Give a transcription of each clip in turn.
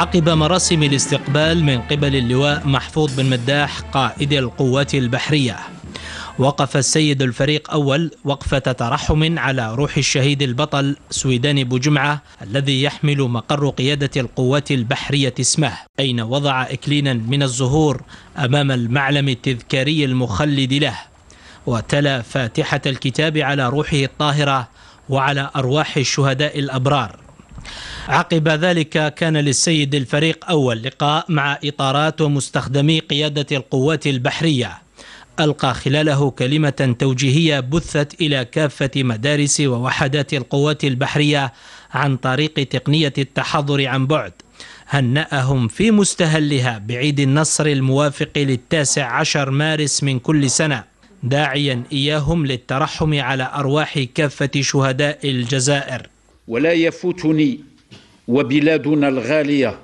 عقب مراسم الاستقبال من قبل اللواء محفوظ بن مداح قائد القوات البحرية وقف السيد الفريق أول وقفة ترحم على روح الشهيد البطل سويدان بجمعة الذي يحمل مقر قيادة القوات البحرية اسمه أين وضع إكلينا من الزهور أمام المعلم التذكاري المخلد له وتلا فاتحة الكتاب على روحه الطاهرة وعلى أرواح الشهداء الأبرار عقب ذلك كان للسيد الفريق أول لقاء مع إطارات ومستخدمي قيادة القوات البحرية ألقى خلاله كلمة توجيهية بثت إلى كافة مدارس ووحدات القوات البحرية عن طريق تقنية التحضر عن بعد هنأهم في مستهلها بعيد النصر الموافق للتاسع عشر مارس من كل سنة داعيا إياهم للترحم على أرواح كافة شهداء الجزائر ولا يفوتني وبلادنا الغالية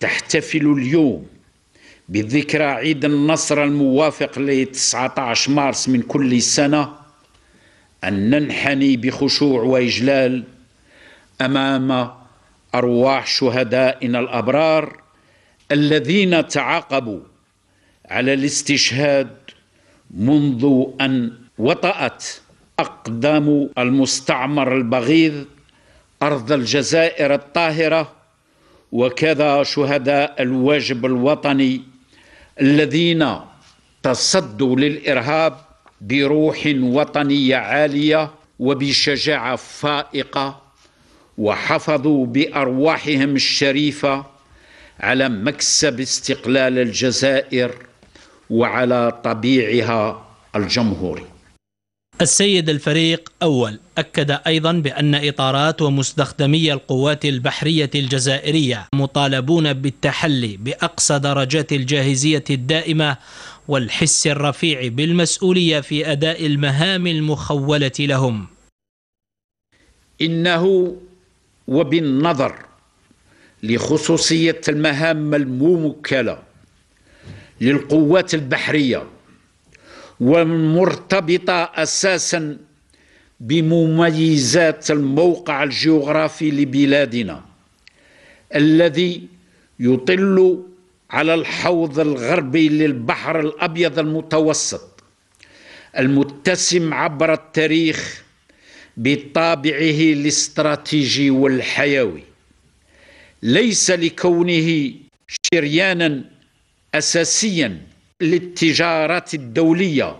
تحتفل اليوم بذكرى عيد النصر الموافق ل 19 مارس من كل سنة أن ننحني بخشوع وإجلال أمام أرواح شهدائنا الأبرار الذين تعاقبوا على الاستشهاد منذ أن وطأت أقدام المستعمر البغيض أرض الجزائر الطاهرة وكذا شهداء الواجب الوطني الذين تصدوا للإرهاب بروح وطنية عالية وبشجاعة فائقة وحفظوا بأرواحهم الشريفة على مكسب استقلال الجزائر وعلى طبيعها الجمهوري السيد الفريق أول أكد أيضا بأن إطارات ومستخدمي القوات البحرية الجزائرية مطالبون بالتحلي بأقصى درجات الجاهزية الدائمة والحس الرفيع بالمسؤولية في أداء المهام المخولة لهم إنه وبالنظر لخصوصية المهام الموكلة للقوات البحرية ومرتبطه اساسا بمميزات الموقع الجغرافي لبلادنا الذي يطل على الحوض الغربي للبحر الابيض المتوسط المتسم عبر التاريخ بطابعه الاستراتيجي والحيوي ليس لكونه شريانا اساسيا للتجارات الدوليه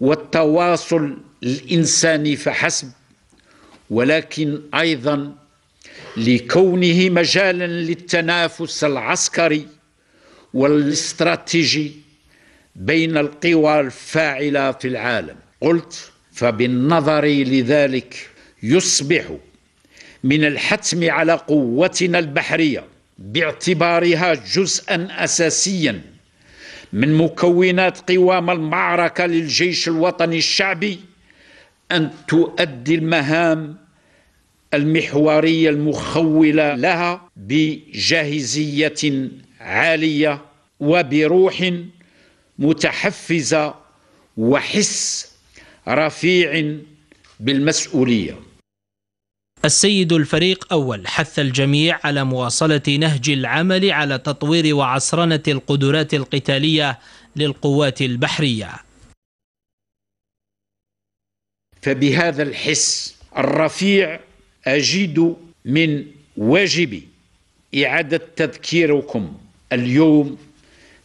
والتواصل الانساني فحسب ولكن ايضا لكونه مجالا للتنافس العسكري والاستراتيجي بين القوى الفاعله في العالم قلت فبالنظر لذلك يصبح من الحتم على قوتنا البحريه باعتبارها جزءا اساسيا من مكونات قوام المعركه للجيش الوطني الشعبي ان تؤدي المهام المحوريه المخوله لها بجاهزيه عاليه وبروح متحفزه وحس رفيع بالمسؤوليه السيد الفريق أول حث الجميع على مواصلة نهج العمل على تطوير وعصرنة القدرات القتالية للقوات البحرية فبهذا الحس الرفيع أجد من واجبي إعادة تذكيركم اليوم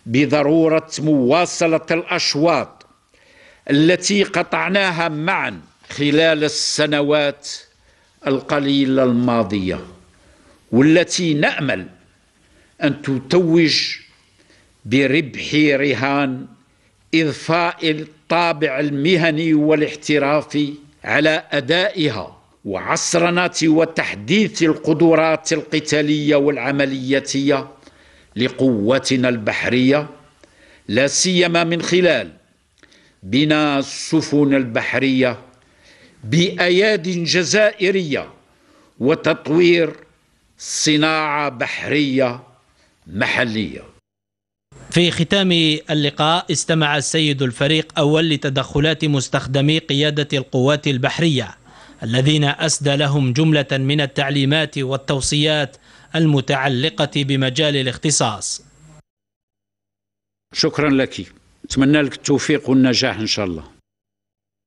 بضرورة مواصلة الأشواط التي قطعناها معا خلال السنوات القليلة الماضية والتي نأمل أن تتوج بربح رهان إضفاء الطابع المهني والاحترافي على أدائها وعصرنة وتحديث القدرات القتالية والعملياتية لقوتنا البحرية لا سيما من خلال بناء السفن البحريه باياد جزائريه وتطوير صناعه بحريه محليه في ختام اللقاء استمع السيد الفريق أول لتدخلات مستخدمي قيادة القوات البحرية الذين أسدى لهم جملة من التعليمات والتوصيات المتعلقة بمجال الاختصاص شكرا لك أتمنى لك التوفيق والنجاح إن شاء الله